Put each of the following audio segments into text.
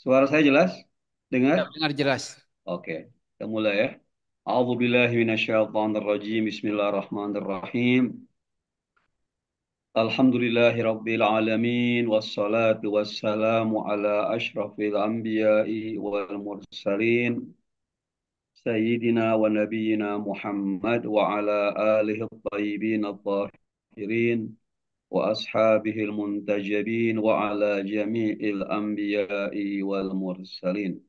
Suara saya jelas? Dengar? Ya, dengar jelas. Oke, kita mulai ya. A'udhu billahi minasyaitanirrajim. Bismillahirrahmanirrahim. Alhamdulillahi rabbil alamin wassalatu wassalamu ala ashrafil anbiya'i wal mursalin sayyidina wa nabiyina Muhammad wa ala alihi at-tayyibin al tahirin وأصحابه المنتجبين وعلى جميع الأنبياء والمرسلين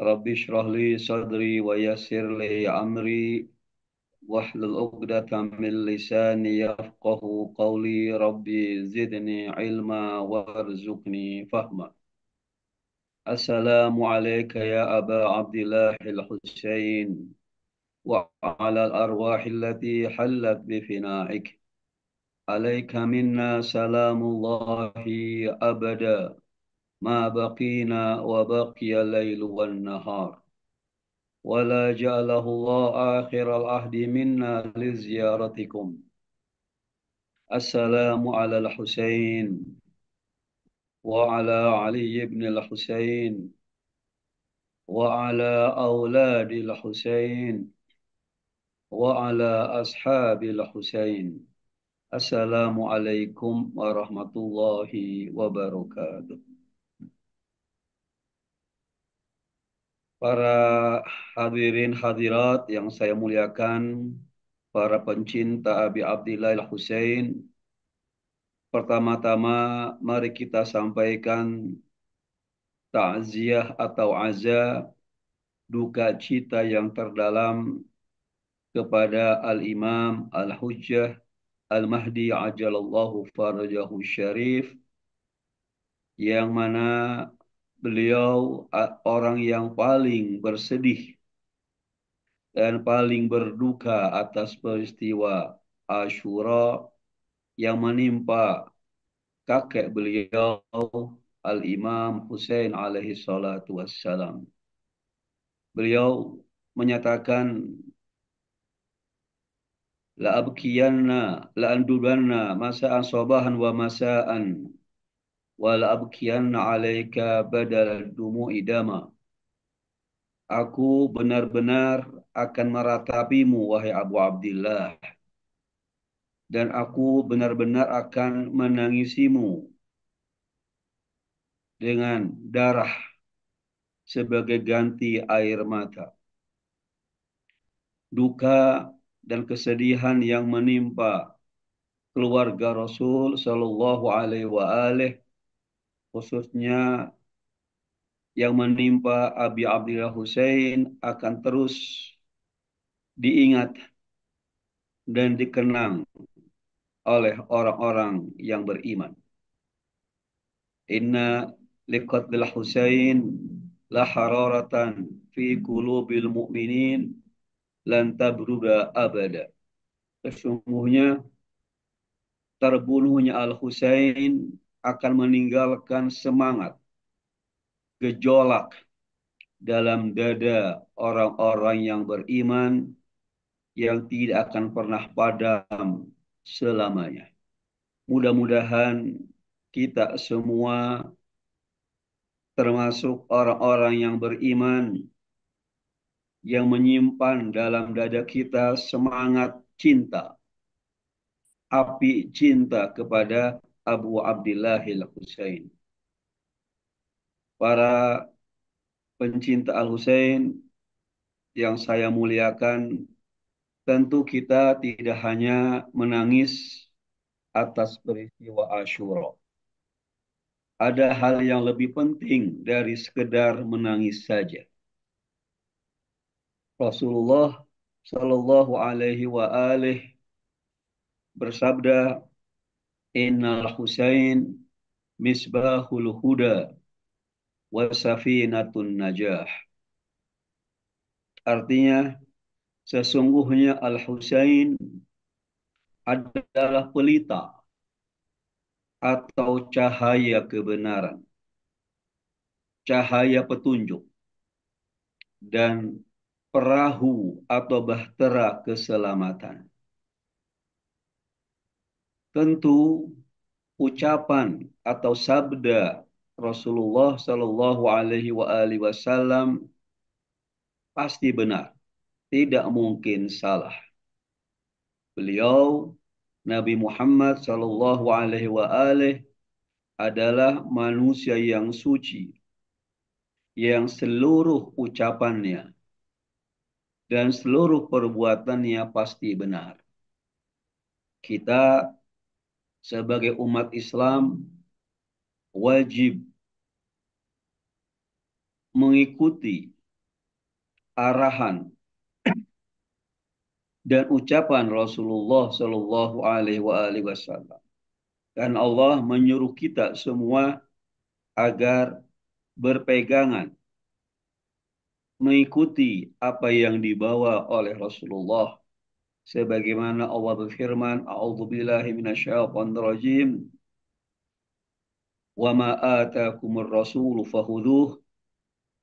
رب اشرح لي صدري ويسر لي أمري واحلل عقدة من لساني يفقه قولي ربي زدني علما وارزقني فهما السلام عليك يا أبا عبد الله الحسين وعلى الأرواح التي حلت بفنائك عليك منا سلام الله أبدا ما بقينا وبقي الليل والنهار ولا جعله الله آخر العهد منا لزيارتكم السلام على الحسين وعلى علي بن الحسين وعلى أولاد الحسين وعلى أصحاب الحسين Assalamualaikum warahmatullahi wabarakatuh. Para hadirin hadirat yang saya muliakan, para pencinta Abi Abdillah Al-Husain, pertama-tama mari kita sampaikan takziah atau azza duka cita yang terdalam kepada Al-Imam Al-Hujjah Al-Mahdi ajalallahu farajahu syarif yang mana beliau orang yang paling bersedih dan paling berduka atas peristiwa Ashura yang menimpa kakek beliau Al-Imam Hussein alaihi salatu wassalam. Beliau menyatakan la abkiyanna la andubanna masa'an asobahan wa masa'an wa la abkiyanna alaika badal dumu idama. Aku benar-benar akan meratapimu wahai Abu Abdullah dan aku benar-benar akan menangisimu dengan darah sebagai ganti air mata. Duka dan kesedihan yang menimpa keluarga Rasul Shallallahu Alaihi Wasallam khususnya yang menimpa Abi Abdullah Hussein akan terus diingat dan dikenang oleh orang-orang yang beriman. Inna liqatil Hussein la hararatan fi qulubil mu'minin lantabruga abada. Sesungguhnya terbunuhnya Al-Husain akan meninggalkan semangat, gejolak dalam dada orang-orang yang beriman yang tidak akan pernah padam selamanya. Mudah-mudahan kita semua termasuk orang-orang yang beriman yang menyimpan dalam dada kita semangat cinta. Api cinta kepada Abu Abdullah Al-Husain. Para pencinta Al-Husain yang saya muliakan, tentu kita tidak hanya menangis atas peristiwa Ashura. Ada hal yang lebih penting dari sekedar menangis saja Rasulullah Shallallahu Alaihi wa alihi bersabda, Innal Husain misbahul huda wa safinatun najah. Artinya, sesungguhnya Al-Husain adalah pelita atau cahaya kebenaran, cahaya petunjuk, dan perahu atau bahtera keselamatan. Tentu ucapan atau sabda Rasulullah Shallallahu Alaihi Wasallam pasti benar, tidak mungkin salah. Beliau Nabi Muhammad Shallallahu Alaihi adalah manusia yang suci, yang seluruh ucapannya dan seluruh perbuatannya pasti benar. Kita sebagai umat Islam wajib mengikuti arahan dan ucapan Rasulullah Shallallahu Alaihi Wasallam. Dan Allah menyuruh kita semua agar berpegangan mengikuti apa yang dibawa oleh Rasulullah sebagaimana Allah berfirman a'udzubillahi rajim. wa ma atakumur rasulu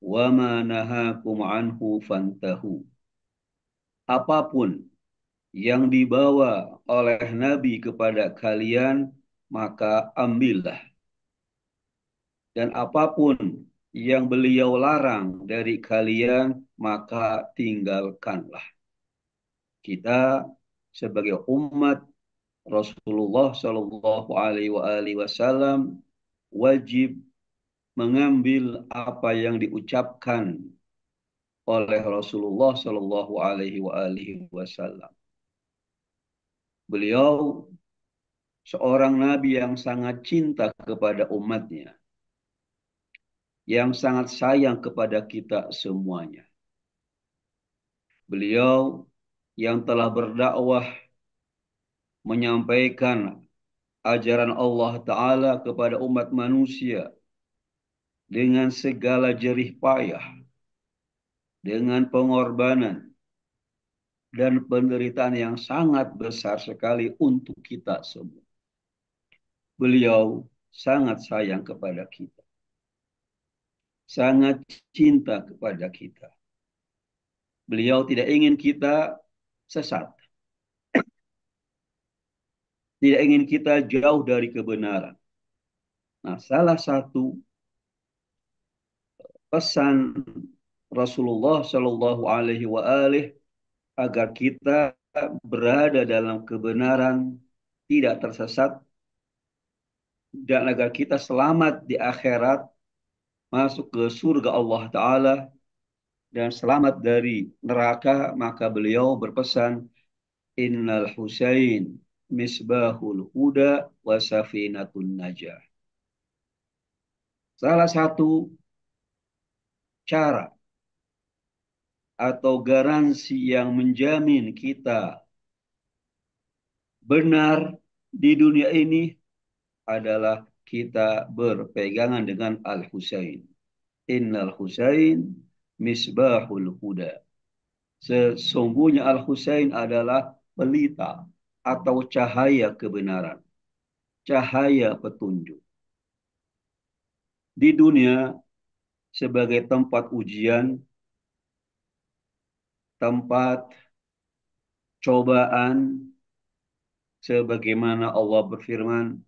wa ma nahakum anhu fantahu apapun yang dibawa oleh nabi kepada kalian maka ambillah dan apapun yang beliau larang dari kalian, maka tinggalkanlah. Kita sebagai umat Rasulullah Shallallahu Alaihi Wasallam wajib mengambil apa yang diucapkan oleh Rasulullah Shallallahu Alaihi Wasallam. Beliau seorang nabi yang sangat cinta kepada umatnya yang sangat sayang kepada kita semuanya. Beliau yang telah berdakwah menyampaikan ajaran Allah Ta'ala kepada umat manusia dengan segala jerih payah, dengan pengorbanan, dan penderitaan yang sangat besar sekali untuk kita semua. Beliau sangat sayang kepada kita sangat cinta kepada kita. Beliau tidak ingin kita sesat. Tidak ingin kita jauh dari kebenaran. Nah, salah satu pesan Rasulullah Shallallahu Alaihi Wasallam agar kita berada dalam kebenaran, tidak tersesat, dan agar kita selamat di akhirat masuk ke surga Allah Ta'ala dan selamat dari neraka, maka beliau berpesan, Innal Husain misbahul huda wa safinatun najah. Salah satu cara atau garansi yang menjamin kita benar di dunia ini adalah kita berpegangan dengan Al-Husain. Innal Husain misbahul huda. Sesungguhnya Al-Husain adalah pelita atau cahaya kebenaran. Cahaya petunjuk. Di dunia sebagai tempat ujian, tempat cobaan sebagaimana Allah berfirman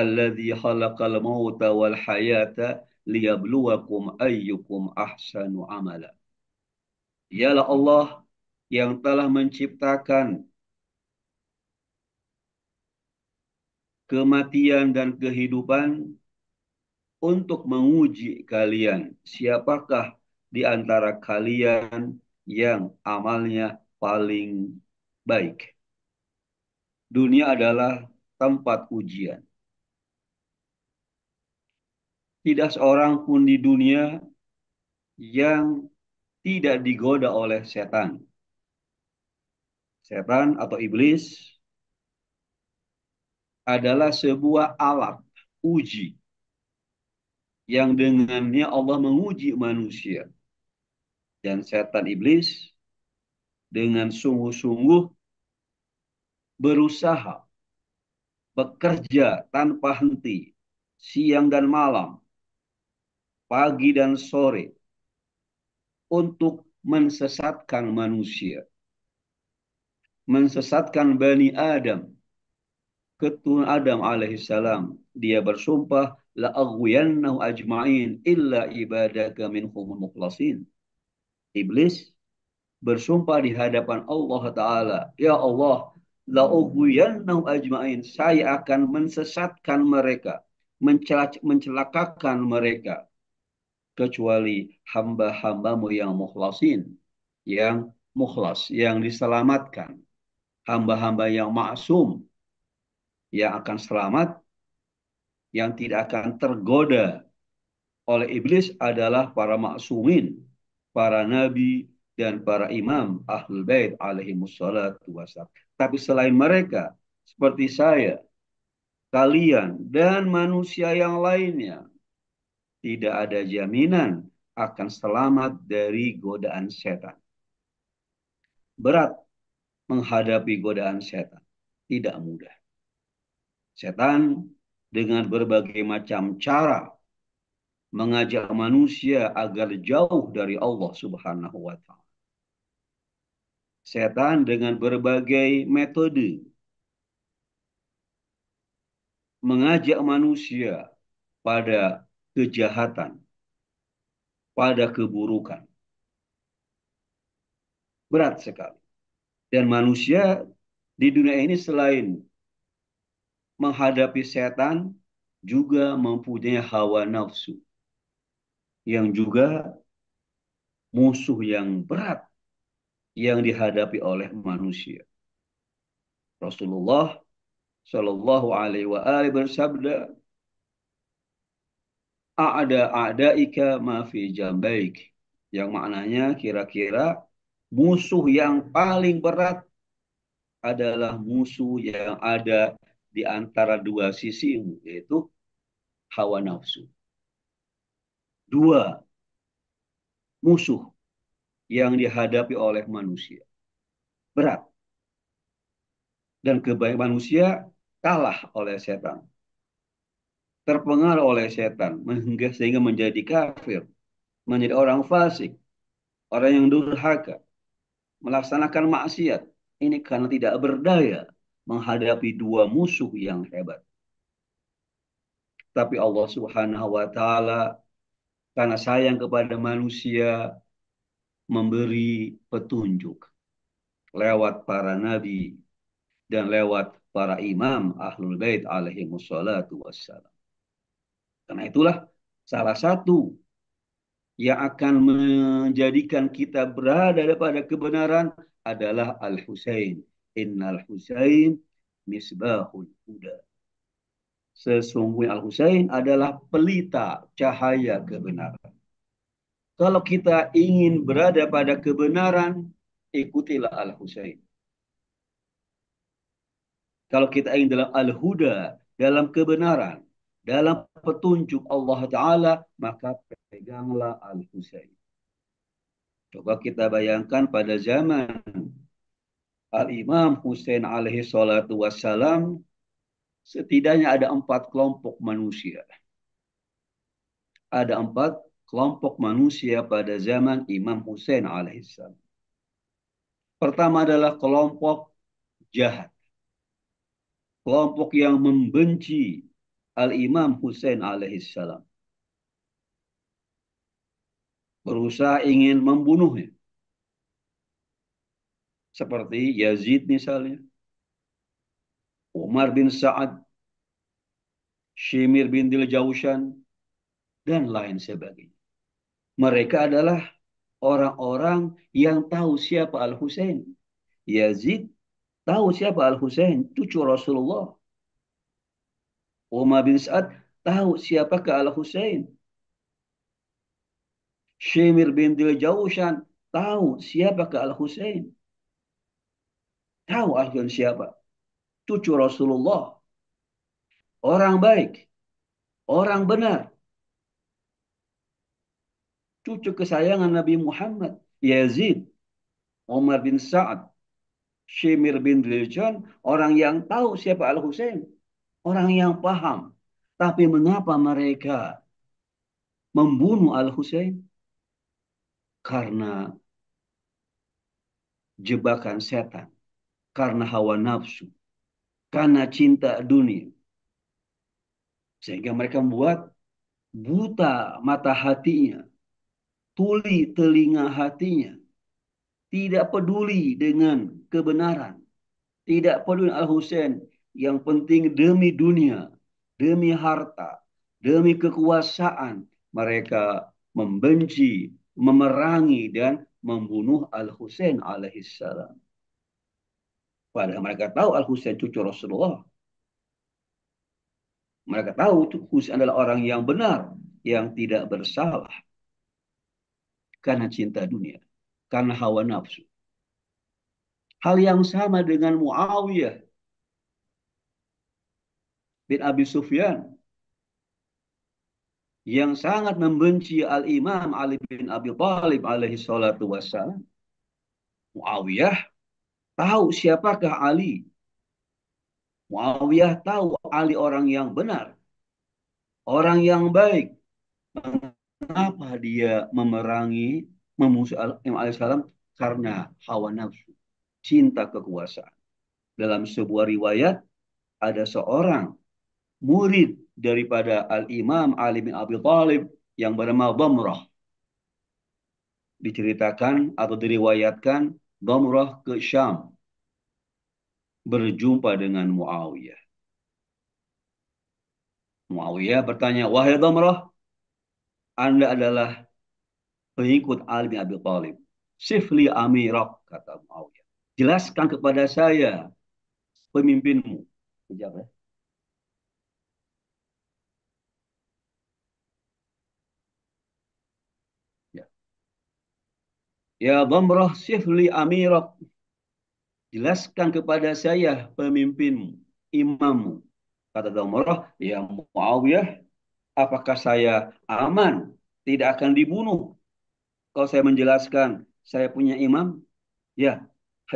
alladhi halakal mauta wal hayata liyabluwakum ayyukum ahsanu amala. Ialah Allah yang telah menciptakan kematian dan kehidupan untuk menguji kalian. Siapakah di antara kalian yang amalnya paling baik? Dunia adalah tempat ujian. Tidak seorang pun di dunia yang tidak digoda oleh setan. Setan atau iblis adalah sebuah alat uji yang dengannya Allah menguji manusia. Dan setan iblis dengan sungguh-sungguh berusaha bekerja tanpa henti siang dan malam pagi dan sore untuk mensesatkan manusia. Mensesatkan Bani Adam. Keturunan Adam alaihissalam. Dia bersumpah, la la'aghwiyannahu ajma'in illa ibadaka minhumul mukhlasin. Iblis bersumpah di hadapan Allah Ta'ala. Ya Allah, la la'ughwiyannahu ajma'in. Saya akan mensesatkan mereka. mencelakakan mereka kecuali hamba-hambamu yang mukhlasin, yang mukhlas, yang diselamatkan. Hamba-hamba yang maksum, yang akan selamat, yang tidak akan tergoda oleh iblis adalah para maksumin, para nabi, dan para imam ahlul bait alaihi musallatu wasallam. Tapi selain mereka, seperti saya, kalian, dan manusia yang lainnya, tidak ada jaminan akan selamat dari godaan setan. Berat menghadapi godaan setan, tidak mudah. Setan dengan berbagai macam cara mengajak manusia agar jauh dari Allah Subhanahu wa taala. Setan dengan berbagai metode mengajak manusia pada kejahatan pada keburukan. Berat sekali. Dan manusia di dunia ini selain menghadapi setan juga mempunyai hawa nafsu yang juga musuh yang berat yang dihadapi oleh manusia. Rasulullah Shallallahu Alaihi Wasallam bersabda, ada ada ika mafi jambaik yang maknanya kira-kira musuh yang paling berat adalah musuh yang ada di antara dua sisi yaitu hawa nafsu. Dua musuh yang dihadapi oleh manusia. Berat. Dan kebaikan manusia kalah oleh setan terpengaruh oleh setan sehingga menjadi kafir, menjadi orang fasik, orang yang durhaka, melaksanakan maksiat. Ini karena tidak berdaya menghadapi dua musuh yang hebat. Tapi Allah Subhanahu wa taala karena sayang kepada manusia memberi petunjuk lewat para nabi dan lewat para imam ahlul bait alaihi wassalam. Karena itulah salah satu yang akan menjadikan kita berada pada kebenaran adalah Al-Husain. Innal Husain misbahul huda. Sesungguhnya Al-Husain adalah pelita cahaya kebenaran. Kalau kita ingin berada pada kebenaran, ikutilah Al-Husain. Kalau kita ingin dalam Al-Huda, dalam kebenaran, dalam petunjuk Allah Ta'ala, maka peganglah al husayn Coba kita bayangkan pada zaman Al-Imam Husain alaihi salatu wassalam, setidaknya ada empat kelompok manusia. Ada empat kelompok manusia pada zaman Imam Husain alaihi alaihissalam. Pertama adalah kelompok jahat. Kelompok yang membenci Al-Imam Hussein alaihissalam. Berusaha ingin membunuhnya. Seperti Yazid misalnya. Umar bin Sa'ad. Shimir bin Diljawshan. Dan lain sebagainya. Mereka adalah orang-orang yang tahu siapa Al-Husain. Yazid tahu siapa Al-Husain, cucu Rasulullah. Umar bin Sa'ad tahu siapakah Al-Husain. Shemir bin Diljawshan tahu siapakah Al-Husain. Tahu Al-Husain siapa. Cucu Rasulullah. Orang baik. Orang benar. Cucu kesayangan Nabi Muhammad. Yazid. Umar bin Sa'ad. Shemir bin Diljawshan. Orang yang tahu siapa Al-Husain orang yang paham. Tapi mengapa mereka membunuh Al-Husain? Karena jebakan setan, karena hawa nafsu, karena cinta dunia. Sehingga mereka membuat buta mata hatinya, tuli telinga hatinya, tidak peduli dengan kebenaran, tidak peduli Al-Husain yang penting demi dunia, demi harta, demi kekuasaan mereka membenci, memerangi dan membunuh Al-Husain alaihissalam. Padahal mereka tahu Al-Husain cucu Rasulullah. Mereka tahu Husain adalah orang yang benar, yang tidak bersalah. Karena cinta dunia, karena hawa nafsu. Hal yang sama dengan Muawiyah bin Abi Sufyan yang sangat membenci Al-Imam Ali bin Abi Thalib alaihi salatu Muawiyah tahu siapakah Ali. Muawiyah tahu Ali orang yang benar. Orang yang baik. Mengapa dia memerangi memusuhi Imam Alaihi salam? Karena hawa nafsu. Cinta kekuasaan. Dalam sebuah riwayat, ada seorang murid daripada Al-Imam Ali bin Abi Thalib yang bernama Dhamrah. Diceritakan atau diriwayatkan Dhamrah ke Syam berjumpa dengan Muawiyah. Muawiyah bertanya, "Wahai Dhamrah, Anda adalah pengikut Ali bin Abi Thalib. Sifli amirak," kata Muawiyah. "Jelaskan kepada saya pemimpinmu." Sejak ya. Eh. Ya Dhamrah sifli amirak. Jelaskan kepada saya pemimpinmu, imammu. Kata Dhamrah, ya Muawiyah, apakah saya aman? Tidak akan dibunuh. Kalau saya menjelaskan, saya punya imam, ya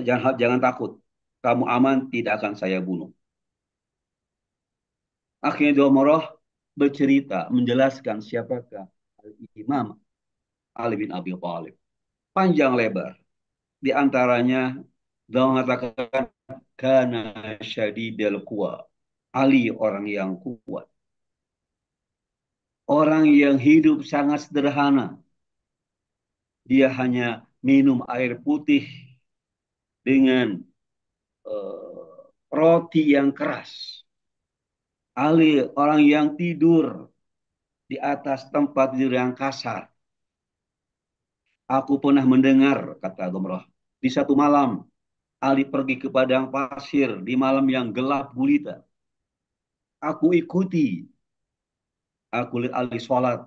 jangan, jangan takut. Kamu aman, tidak akan saya bunuh. Akhirnya Dhamrah bercerita, menjelaskan siapakah Al-Imam Ali bin Abi Thalib panjang lebar. Di antaranya dia mengatakan kana syadidil kuwa. Ali orang yang kuat. Orang yang hidup sangat sederhana. Dia hanya minum air putih dengan uh, roti yang keras. Ali orang yang tidur di atas tempat tidur yang kasar. Aku pernah mendengar, kata Gomroh, di satu malam, Ali pergi ke padang pasir di malam yang gelap gulita. Aku ikuti. Aku lihat Ali sholat.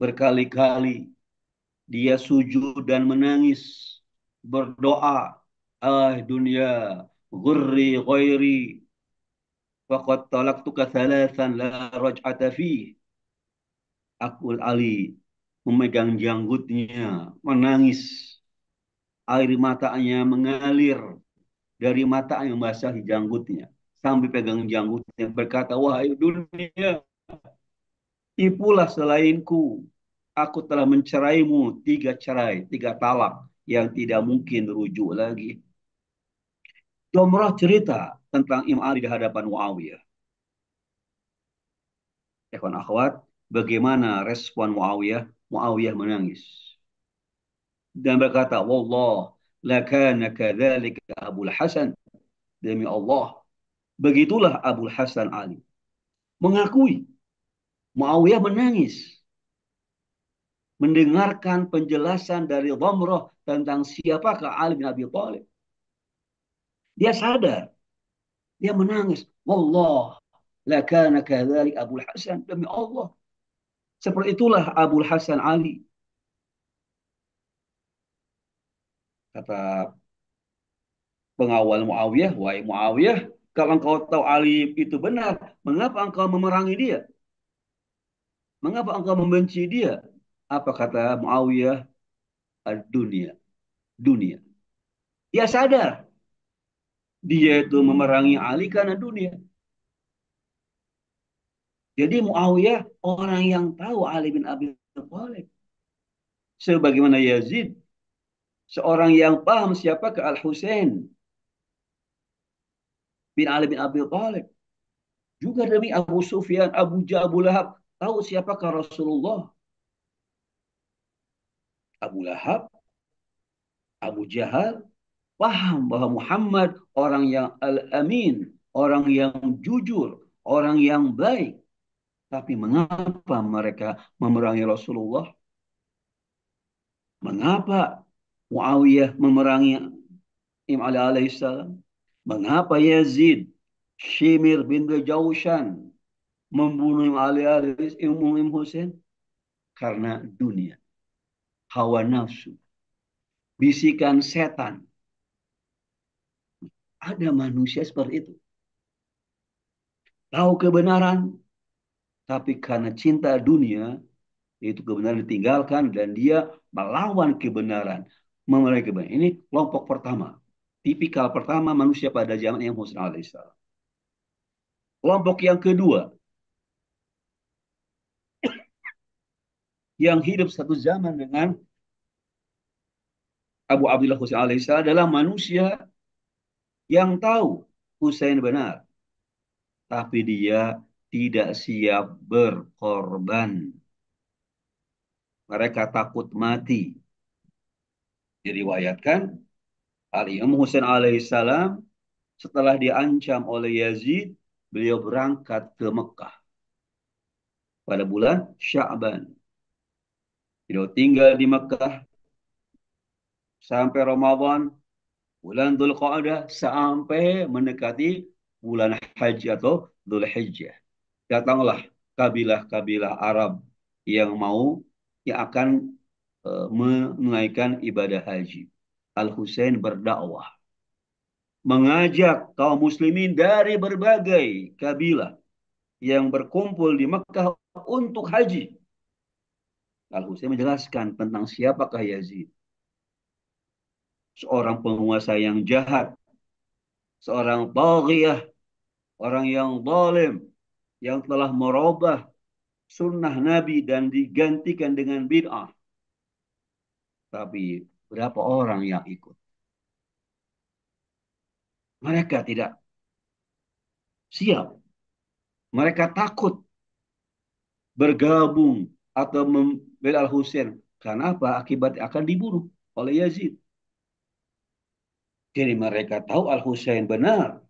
Berkali-kali dia sujud dan menangis. Berdoa. Ah dunia, gurri ghairi. Faqad talaktuka thalathan la raj'ata fih. Aku Ali memegang janggutnya, menangis. Air matanya mengalir dari mata yang basahi janggutnya. Sambil pegang janggutnya berkata, Wahai dunia, ipulah selainku. Aku telah menceraimu tiga cerai, tiga talak yang tidak mungkin rujuk lagi. Domrah cerita tentang Imam Ali di hadapan Muawiyah. Ikhwan akhwat, bagaimana respon Muawiyah Muawiyah menangis dan berkata, "Wallah, lakana kadzalika Abu Hasan." Demi Allah, begitulah Abu Hasan Ali mengakui Muawiyah menangis mendengarkan penjelasan dari Dhamrah tentang siapakah Ali bin Abi Thalib. Dia sadar. Dia menangis. Wallah, lakana kadzalik Abu Hasan. Demi Allah, seperti itulah Abu Hasan Ali. Kata pengawal Muawiyah, wahai Muawiyah, kalau engkau tahu Ali itu benar, mengapa engkau memerangi dia? Mengapa engkau membenci dia? Apa kata Muawiyah? Dunia. Dunia. Dia sadar. Dia itu memerangi Ali karena dunia. Jadi Muawiyah orang yang tahu Ali bin Abi Thalib. Sebagaimana Yazid seorang yang paham siapa ke Al Husain bin Ali bin Abi Thalib. Juga demi Abu Sufyan, Abu Jahal, Lahab tahu siapa ke Rasulullah. Abu Lahab, Abu Jahal paham bahwa Muhammad orang yang al-amin, orang yang jujur, orang yang baik. Tapi mengapa mereka memerangi Rasulullah? Mengapa Muawiyah memerangi Imam Ali alaihissalam? Mengapa Yazid, Shimir bin Jawshan membunuh Imam Ali alaihissalam, Imam Hussein? Karena dunia, hawa nafsu, bisikan setan. Ada manusia seperti itu. Tahu kebenaran, tapi karena cinta dunia, itu kebenaran ditinggalkan dan dia melawan kebenaran. Memulai kebenaran. Ini kelompok pertama. Tipikal pertama manusia pada zaman yang Husain alaihissalam. Kelompok yang kedua. yang hidup satu zaman dengan Abu Abdullah Husain alaihissalam adalah manusia yang tahu Husain benar. Tapi dia tidak siap berkorban. Mereka takut mati. Diriwayatkan Al-Imam Husain alaihissalam setelah diancam oleh Yazid, beliau berangkat ke Mekah pada bulan Sya'ban. Beliau tinggal di Mekah sampai Ramadan, bulan Dzulqa'dah sampai mendekati bulan Haji atau al-Hijjah datanglah kabilah-kabilah Arab yang mau yang akan e, menunaikan ibadah haji. Al Husain berdakwah mengajak kaum muslimin dari berbagai kabilah yang berkumpul di Mekah untuk haji. Al Husain menjelaskan tentang siapakah Yazid. Seorang penguasa yang jahat, seorang baghiyah, orang yang zalim, yang telah merubah sunnah Nabi dan digantikan dengan bid'ah. Tapi berapa orang yang ikut? Mereka tidak siap. Mereka takut bergabung atau membela Al-Husain. Karena apa? Akibatnya akan dibunuh oleh Yazid. Jadi mereka tahu Al-Husain benar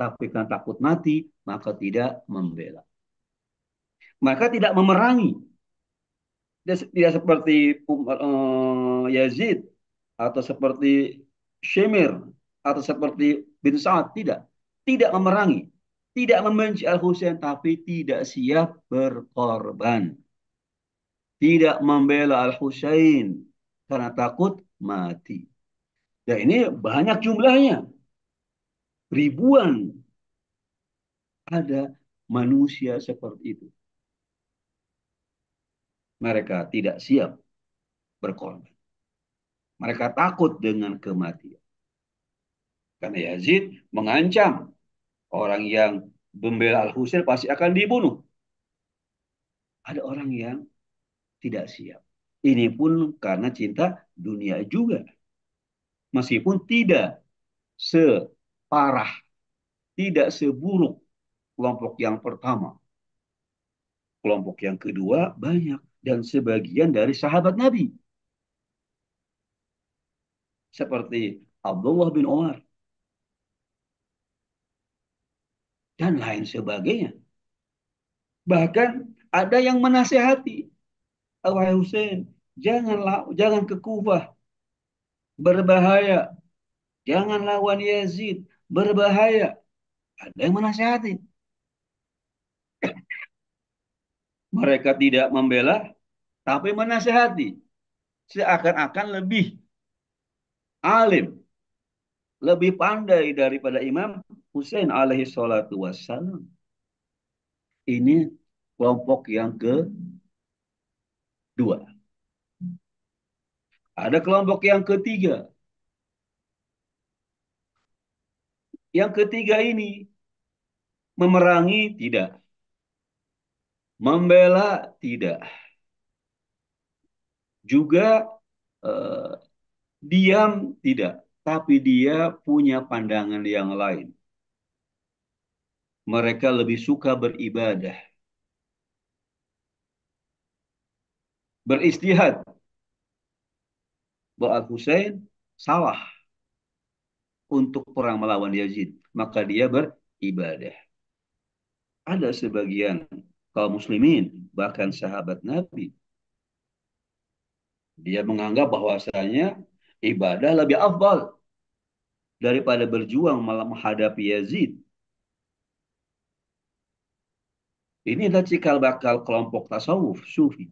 tapi karena takut mati, maka tidak membela. Maka tidak memerangi. Tidak seperti eh, Yazid, atau seperti Shemir, atau seperti bin Sa'ad, tidak. Tidak memerangi. Tidak membenci Al-Husain, tapi tidak siap berkorban. Tidak membela Al-Husain, karena takut mati. Dan ini banyak jumlahnya ribuan ada manusia seperti itu. Mereka tidak siap berkorban. Mereka takut dengan kematian. Karena Yazid mengancam orang yang membela Al-Husain pasti akan dibunuh. Ada orang yang tidak siap. Ini pun karena cinta dunia juga. Meskipun tidak se parah, tidak seburuk kelompok yang pertama. Kelompok yang kedua banyak dan sebagian dari sahabat Nabi. Seperti Abdullah bin Umar. Dan lain sebagainya. Bahkan ada yang menasehati. Eh, wahai Hussein, janganlah, jangan ke Kufah. Berbahaya. Jangan lawan Yazid berbahaya. Ada yang menasihati. Mereka tidak membela, tapi menasihati. Seakan-akan lebih alim, lebih pandai daripada Imam Hussein alaihi salatu wassalam. Ini kelompok yang kedua. Ada kelompok yang ketiga. Yang ketiga ini memerangi tidak. Membela tidak. Juga eh, diam tidak, tapi dia punya pandangan yang lain. Mereka lebih suka beribadah. Beristihad, Al Hussein salah untuk perang melawan Yazid, maka dia beribadah. Ada sebagian kaum muslimin, bahkan sahabat Nabi, dia menganggap bahwasanya ibadah lebih afdal daripada berjuang malam menghadapi Yazid. Ini adalah cikal bakal kelompok tasawuf sufi.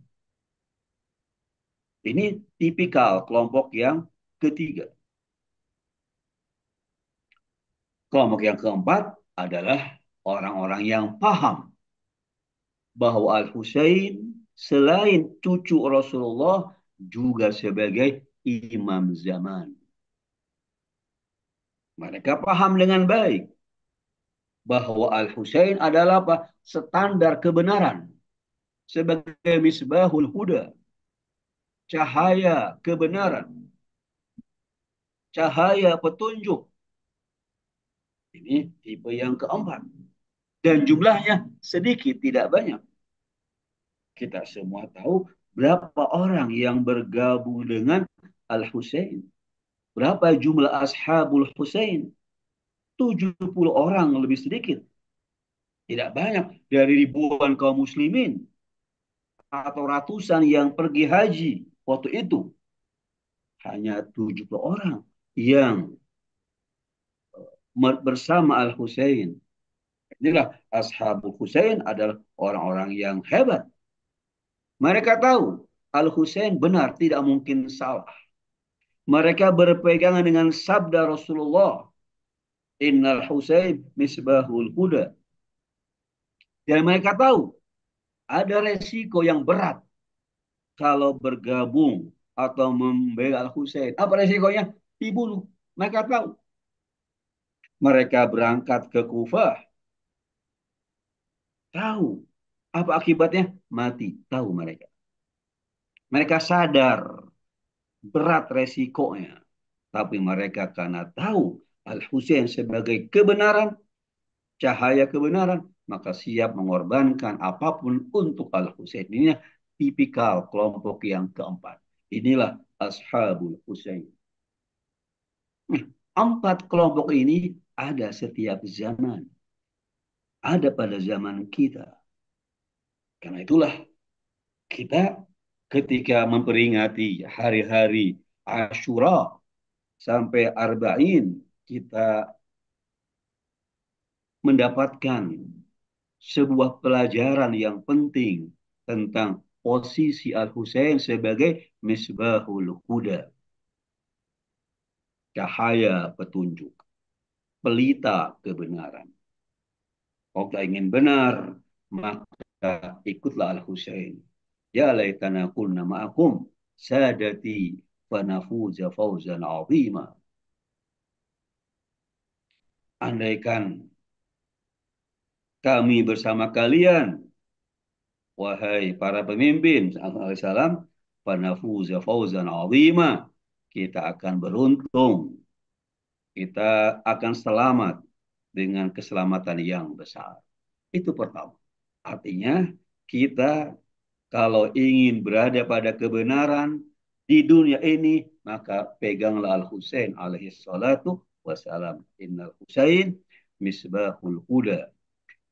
Ini tipikal kelompok yang ketiga. Kelompok yang keempat adalah orang-orang yang paham bahwa Al-Husain selain cucu Rasulullah juga sebagai imam zaman. Mereka paham dengan baik bahwa Al-Husain adalah apa? standar kebenaran sebagai misbahul huda. Cahaya kebenaran. Cahaya petunjuk ini tipe yang keempat. Dan jumlahnya sedikit, tidak banyak. Kita semua tahu berapa orang yang bergabung dengan Al-Husain. Berapa jumlah ashabul Husain? 70 orang lebih sedikit. Tidak banyak dari ribuan kaum muslimin atau ratusan yang pergi haji waktu itu. Hanya 70 orang yang bersama Al Husain. Inilah ashabul Husain adalah orang-orang yang hebat. Mereka tahu Al Husain benar tidak mungkin salah. Mereka berpegangan dengan sabda Rasulullah. Innal Husain misbahul kuda. Dan mereka tahu ada resiko yang berat kalau bergabung atau membela Al Husain. Apa resikonya? Dibunuh. Mereka tahu mereka berangkat ke Kufah. Tahu apa akibatnya? Mati. Tahu mereka. Mereka sadar berat resikonya. Tapi mereka karena tahu Al-Husain sebagai kebenaran, cahaya kebenaran, maka siap mengorbankan apapun untuk Al-Husain. Ini tipikal kelompok yang keempat. Inilah Ashabul Husain. Nah, empat kelompok ini ada setiap zaman. Ada pada zaman kita. Karena itulah kita ketika memperingati hari-hari Ashura sampai Arba'in kita mendapatkan sebuah pelajaran yang penting tentang posisi Al-Husain sebagai misbahul huda. Cahaya petunjuk pelita kebenaran. Kalau ingin benar, maka ikutlah Al-Husain. Ya laytana kunna ma'akum sadati fanafuza fawzan azima. Andaikan kami bersama kalian, wahai para pemimpin, Assalamualaikum, fanafuza fawzan azima. Kita akan beruntung kita akan selamat dengan keselamatan yang besar. Itu pertama. Artinya kita kalau ingin berada pada kebenaran di dunia ini, maka peganglah Al-Husain alaihi salatu wassalam. Innal Husain misbahul huda.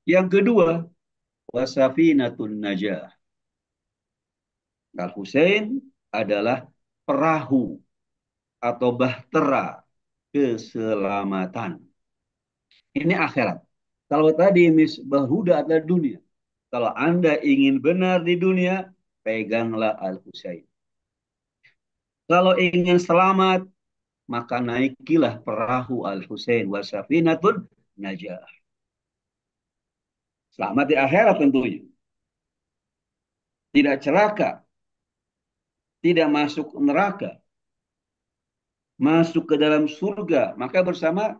Yang kedua, wasafinatun najah. Al-Husain adalah perahu atau bahtera keselamatan. Ini akhirat. Kalau tadi misbah huda adalah dunia. Kalau Anda ingin benar di dunia, peganglah al -Husay. Kalau ingin selamat, maka naikilah perahu Al-Husain wa najah. Selamat di akhirat tentunya. Tidak celaka. Tidak masuk neraka masuk ke dalam surga. Maka bersama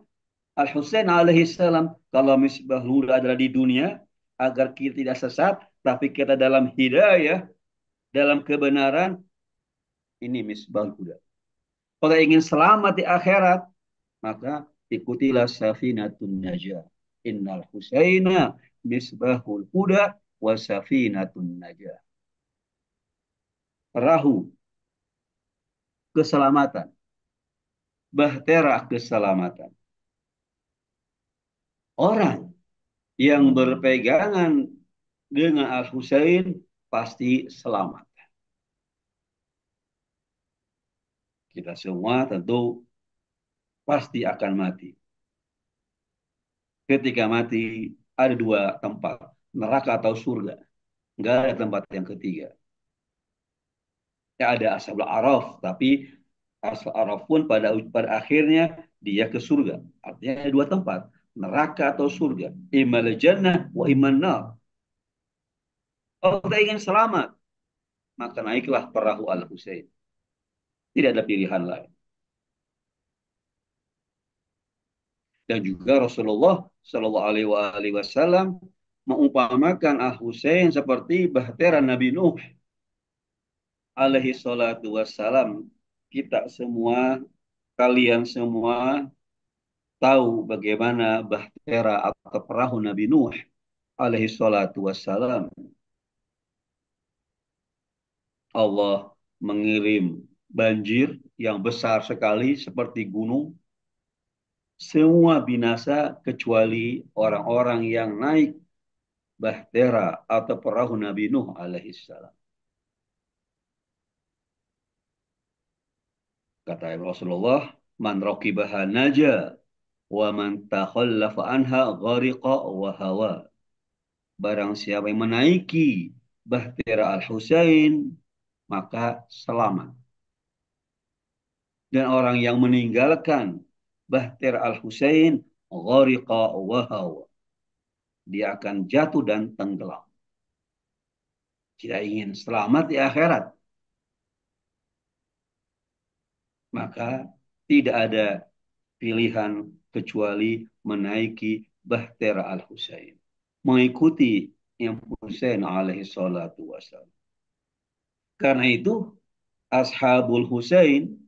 Al-Husain alaihissalam, kalau misbah huda adalah di dunia, agar kita tidak sesat, tapi kita dalam hidayah, dalam kebenaran, ini misbah huda. Kalau ingin selamat di akhirat, maka ikutilah safinatun najah. Innal Husaina misbahul huda wa safinatun najah. Perahu keselamatan bahtera keselamatan. Orang yang berpegangan dengan Al-Husain pasti selamat. Kita semua tentu pasti akan mati. Ketika mati, ada dua tempat, neraka atau surga. Enggak ada tempat yang ketiga. Ya, ada ashabul araf, tapi asal araf pun pada pada akhirnya dia ke surga. Artinya ada dua tempat, neraka atau surga. Imal jannah wa iman nar. Kalau kita ingin selamat, maka naiklah perahu Al Husain. Tidak ada pilihan lain. Dan juga Rasulullah Shallallahu Alaihi Wasallam mengumpamakan Al Husain seperti bahtera Nabi Nuh alaihi salatu wassalam kita semua, kalian semua tahu bagaimana bahtera atau perahu Nabi Nuh alaihi salatu wassalam. Allah mengirim banjir yang besar sekali seperti gunung. Semua binasa kecuali orang-orang yang naik bahtera atau perahu Nabi Nuh alaihi salam. Kata Rasulullah, "Man rakibaha naja wa man takhallafa anha ghariqa wa hawa." Barang siapa yang menaiki Bahtera Al-Husain, maka selamat. Dan orang yang meninggalkan Bahtera Al-Husain, ghariqa wa hawa. Dia akan jatuh dan tenggelam. Jika ingin selamat di akhirat, maka tidak ada pilihan kecuali menaiki Bahtera Al-Husain. Mengikuti yang Husain alaihi salatu wassalam. Karena itu, Ashabul Husain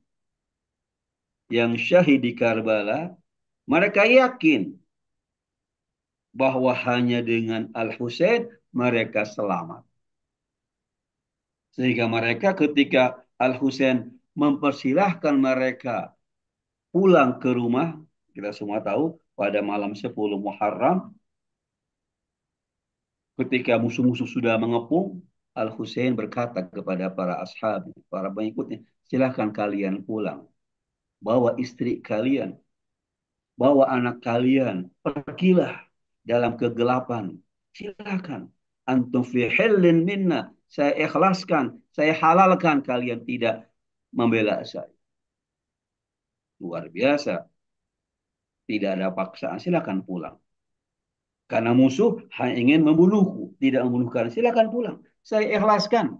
yang syahid di Karbala, mereka yakin bahwa hanya dengan Al-Husain mereka selamat. Sehingga mereka ketika Al-Husain mempersilahkan mereka pulang ke rumah, kita semua tahu pada malam 10 Muharram, ketika musuh-musuh sudah mengepung, Al-Husain berkata kepada para ashab, para pengikutnya, silahkan kalian pulang. Bawa istri kalian, bawa anak kalian, pergilah dalam kegelapan. Silahkan. Antum fi minna, saya ikhlaskan, saya halalkan kalian tidak membela saya. Luar biasa. Tidak ada paksaan, silakan pulang. Karena musuh hanya ingin membunuhku, tidak membunuhkan silakan pulang. Saya ikhlaskan.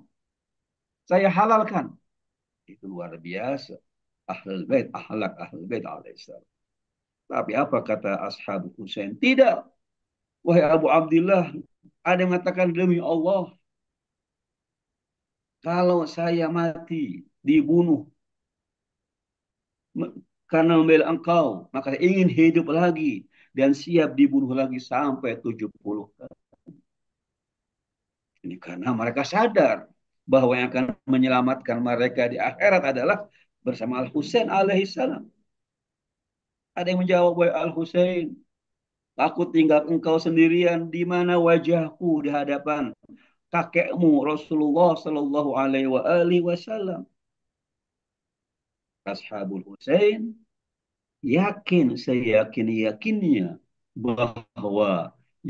Saya halalkan. Itu luar biasa. Ahlul bait, ahlak, ahlul bait alaihissalam. Tapi apa kata ashab Husain? Tidak. Wahai Abu Abdullah, ada yang mengatakan demi Allah. Kalau saya mati, dibunuh karena membela engkau maka ingin hidup lagi dan siap dibunuh lagi sampai 70 tahun. Ini karena mereka sadar bahwa yang akan menyelamatkan mereka di akhirat adalah bersama Al-Husain alaihissalam. Ada yang menjawab, wahai Al-Husain, aku tinggal engkau sendirian di mana wajahku di hadapan kakekmu Rasulullah Shallallahu alaihi wasallam ashabul Hussein yakin saya yakin yakinnya bahwa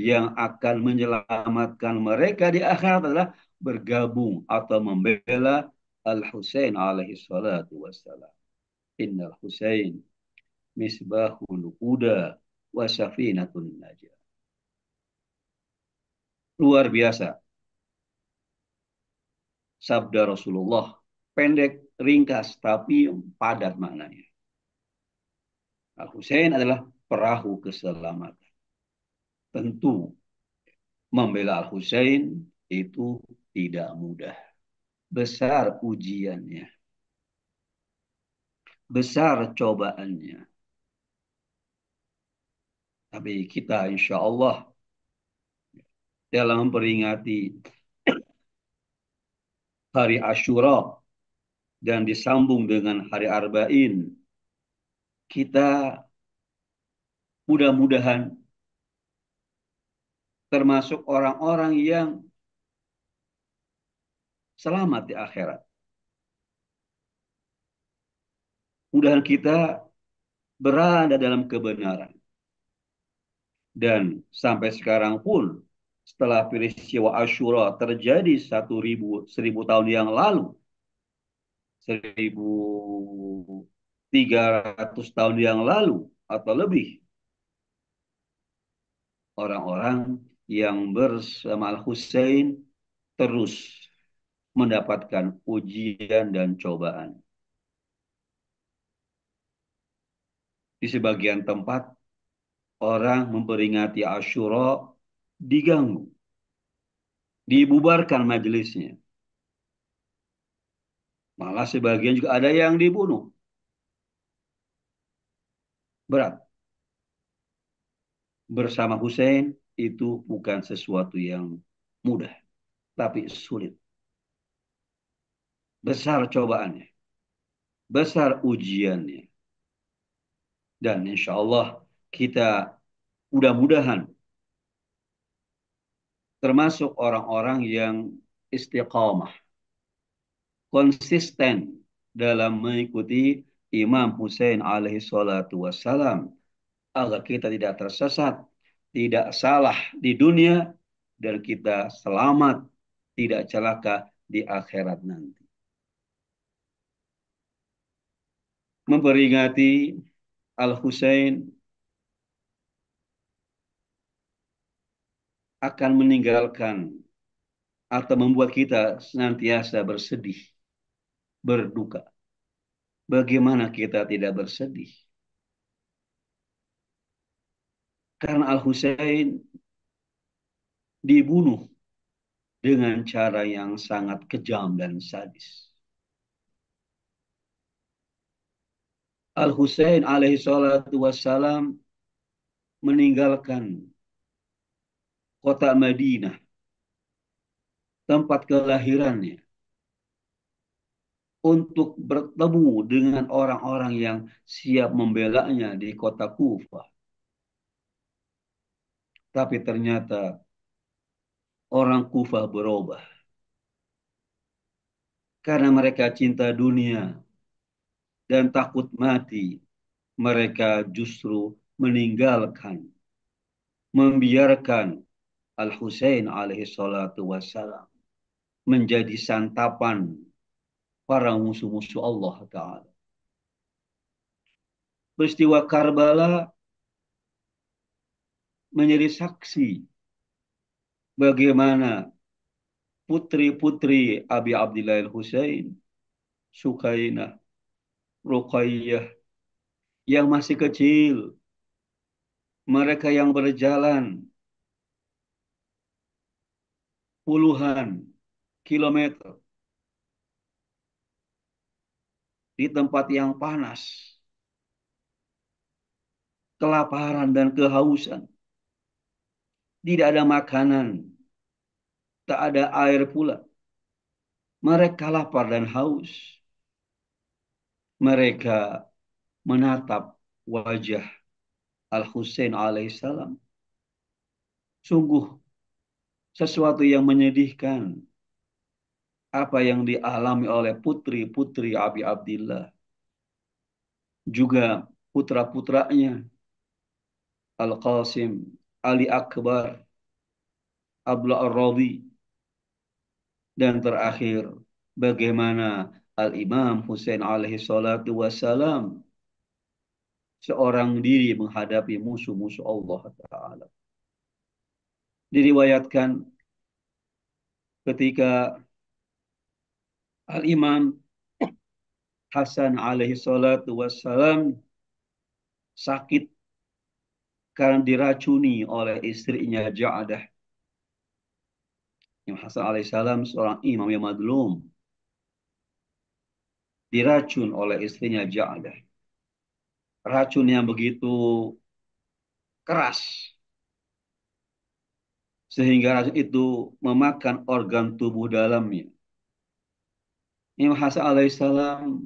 yang akan menyelamatkan mereka di akhirat adalah bergabung atau membela al Hussein alaihi salatu wassalam. Innal Hussein misbahul huda wa safinatun najah. Luar biasa. Sabda Rasulullah pendek ringkas tapi padat maknanya. Al-Husain adalah perahu keselamatan. Tentu membela Al-Husain itu tidak mudah. Besar ujiannya. Besar cobaannya. Tapi kita insya Allah dalam memperingati hari Ashura dan disambung dengan hari Arba'in, kita mudah-mudahan termasuk orang-orang yang selamat di akhirat. mudah Mudahan kita berada dalam kebenaran. Dan sampai sekarang pun setelah peristiwa Ashura terjadi satu ribu, seribu tahun yang lalu, 1300 tahun yang lalu atau lebih orang-orang yang bersama al hussein terus mendapatkan ujian dan cobaan. Di sebagian tempat, orang memperingati Ashura diganggu. Dibubarkan majelisnya. Malah sebagian juga ada yang dibunuh. Berat. Bersama Hussein itu bukan sesuatu yang mudah, tapi sulit. Besar cobaannya. Besar ujiannya. Dan insya Allah kita mudah-mudahan termasuk orang-orang yang istiqamah konsisten dalam mengikuti Imam Hussein alaihi salatu wassalam agar kita tidak tersesat, tidak salah di dunia dan kita selamat, tidak celaka di akhirat nanti. Memperingati Al-Husain akan meninggalkan atau membuat kita senantiasa bersedih berduka. Bagaimana kita tidak bersedih? Karena Al-Husain dibunuh dengan cara yang sangat kejam dan sadis. Al-Husain alaihi salatu wassalam meninggalkan kota Madinah tempat kelahirannya untuk bertemu dengan orang-orang yang siap membelanya di kota Kufa, Tapi ternyata orang Kufa berubah. Karena mereka cinta dunia dan takut mati, mereka justru meninggalkan, membiarkan Al-Husain alaihi salatu wassalam menjadi santapan para musuh-musuh Allah Ta'ala. Peristiwa Karbala menjadi saksi bagaimana putri-putri Abi Abdillah Al-Husain, Sukainah, Ruqayyah, yang masih kecil, mereka yang berjalan puluhan kilometer di tempat yang panas, kelaparan dan kehausan. Tidak ada makanan, tak ada air pula. Mereka lapar dan haus. Mereka menatap wajah Al-Husain alaihissalam. Sungguh sesuatu yang menyedihkan apa yang dialami oleh putri-putri Abi Abdillah. Juga putra-putranya Al-Qasim, Ali Akbar, Abdullah Ar-Radi, dan terakhir bagaimana Al-Imam Hussein alaihi salatu wassalam seorang diri menghadapi musuh-musuh Allah Ta'ala. Diriwayatkan ketika Al-Imam Hasan alaihi salatu wassalam sakit karena diracuni oleh istrinya Ja'adah. Imam Hasan alaihi salam seorang imam yang madlum. Diracun oleh istrinya Ja'adah. Racun yang begitu keras. Sehingga racun itu memakan organ tubuh dalamnya Imam Hasan alaihissalam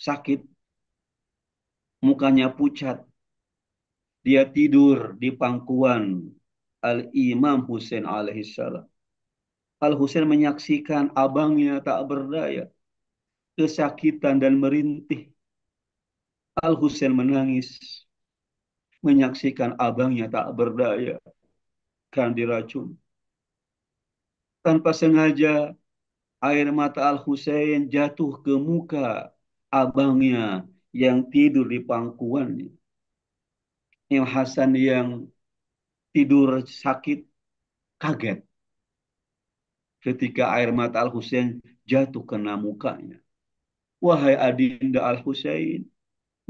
sakit, mukanya pucat, dia tidur di pangkuan Al Imam Husain alaihissalam. Al Husain menyaksikan abangnya tak berdaya, kesakitan dan merintih. Al Husain menangis, menyaksikan abangnya tak berdaya, kan diracun. Tanpa sengaja air mata Al-Husain jatuh ke muka abangnya yang tidur di pangkuannya. Imam Hasan yang tidur sakit kaget ketika air mata Al-Husain jatuh kena mukanya. Wahai Adinda Al-Husain,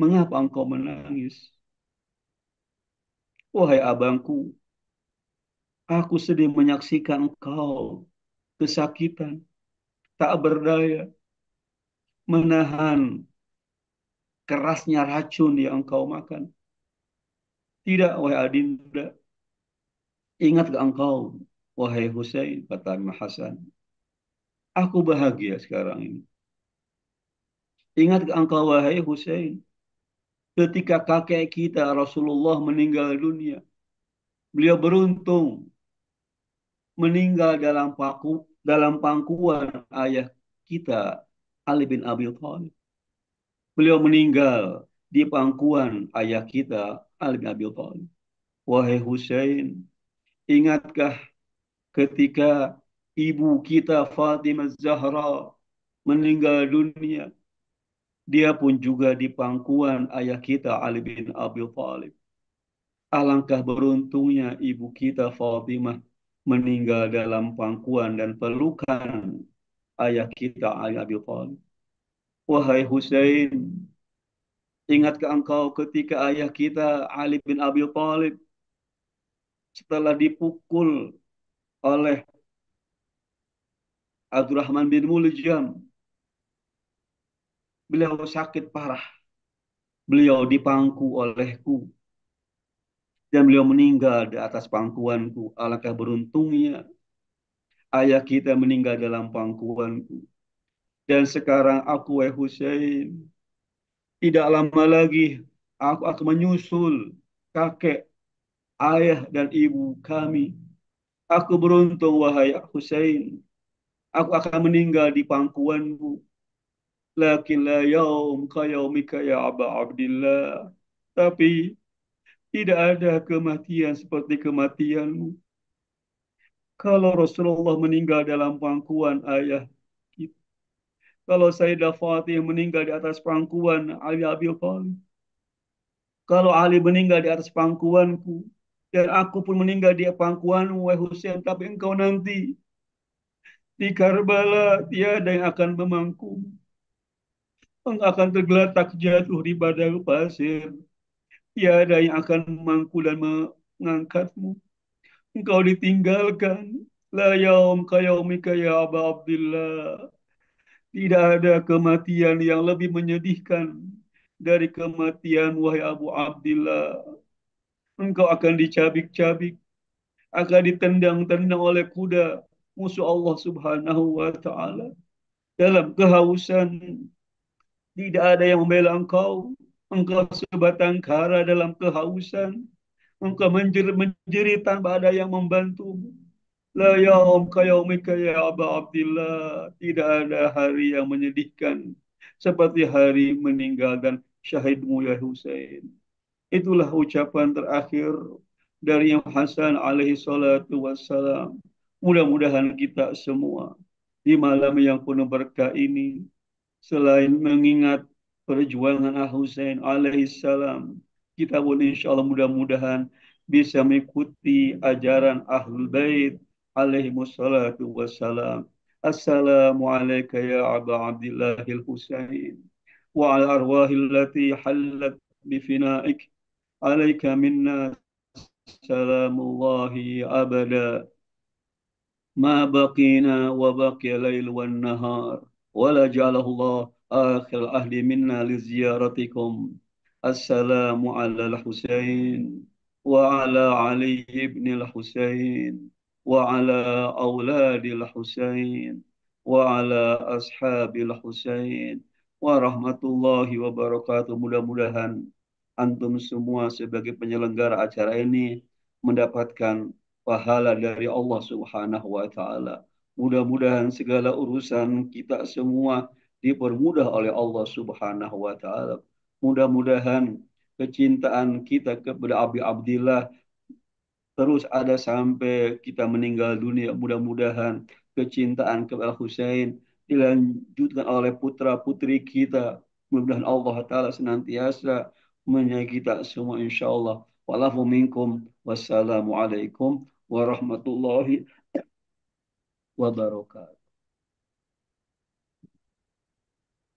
mengapa engkau menangis? Wahai abangku, aku sedih menyaksikan engkau kesakitan tak berdaya menahan kerasnya racun yang engkau makan. Tidak, wahai Adinda. Ingat ke engkau, wahai Husain, kata Mahasan. Hasan. Aku bahagia sekarang ini. Ingat ke engkau, wahai Husain. Ketika kakek kita Rasulullah meninggal dunia. Beliau beruntung meninggal dalam paku, dalam pangkuan ayah kita Ali bin Abi Thalib. Beliau meninggal di pangkuan ayah kita Ali bin Abi Thalib. Wahai Hussein, ingatkah ketika ibu kita Fatimah Zahra meninggal dunia, dia pun juga di pangkuan ayah kita Ali bin Abi Thalib. Alangkah beruntungnya ibu kita Fatimah meninggal dalam pangkuan dan pelukan ayah kita Ali Abi Thalib. Wahai ingat ingatkah engkau ketika ayah kita Ali bin Abi Thalib setelah dipukul oleh Abdurrahman bin Muljam beliau sakit parah beliau dipangku olehku dan beliau meninggal di atas pangkuanku. Alangkah beruntungnya ayah kita meninggal dalam pangkuanku. Dan sekarang aku, wahai Hussein, tidak lama lagi aku akan menyusul kakek, ayah, dan ibu kami. Aku beruntung, wahai Hussein. Aku akan meninggal di pangkuanmu. Lakin la yaum ka yaumika ya Aba Abdillah. Tapi tidak ada kematian seperti kematianmu. Kalau Rasulullah meninggal dalam pangkuan ayah kita. Kalau Sayyidah Fatih meninggal di atas pangkuan Ali Abi Talib. Kalau Ali meninggal di atas pangkuanku. Dan aku pun meninggal di pangkuanmu, Wai Hussein. Tapi engkau nanti di Karbala tiada yang akan memangku, Engkau akan tergeletak jatuh di badan pasir Tiada yang akan memangku dan mengangkatmu. Engkau ditinggalkan. La yaum kayaumika ya Aba Abdullah. Tidak ada kematian yang lebih menyedihkan dari kematian wahai Abu Abdullah. Engkau akan dicabik-cabik, akan ditendang-tendang oleh kuda musuh Allah Subhanahu wa taala. Dalam kehausan tidak ada yang membela engkau Engkau sebatang kara dalam kehausan. Engkau menjerit, menjerit tanpa ada yang membantumu. La yaum kayaumika ya Aba Abdillah. Tidak ada hari yang menyedihkan seperti hari meninggal dan syahidmu ya Husain. Itulah ucapan terakhir dari yang Hasan alaihi salatu wassalam. Mudah-mudahan kita semua di malam yang penuh berkah ini selain mengingat perjuangan Al Hussein alaihissalam. Kita pun insya Allah mudah-mudahan bisa mengikuti ajaran Ahlul Bait alaihi wassalatu wassalam. Assalamualaikum ya Aba Al Hussein. wa ala arwahi allati hallat bifinaik alaika minna salamullahi abada Ma baqina ما بقينا وبقي الليل والنهار ولا جعله الله akhir ahli minna li ziyaratikum assalamu ala al-husain wa ala ali ibn al-husain wa ala awladi al-husain wa ala ashabi al-husain wa rahmatullahi wa barakatuh mudah-mudahan antum semua sebagai penyelenggara acara ini mendapatkan pahala dari Allah Subhanahu wa taala. Mudah-mudahan segala urusan kita semua dipermudah oleh Allah Subhanahu wa taala. Mudah-mudahan kecintaan kita kepada Abi Abdillah terus ada sampai kita meninggal dunia. Mudah-mudahan kecintaan kepada Husain dilanjutkan oleh putra-putri kita. Mudah-mudahan Allah taala senantiasa menyayangi kita semua insyaallah. Wallahu minkum wassalamu alaikum warahmatullahi wabarakatuh.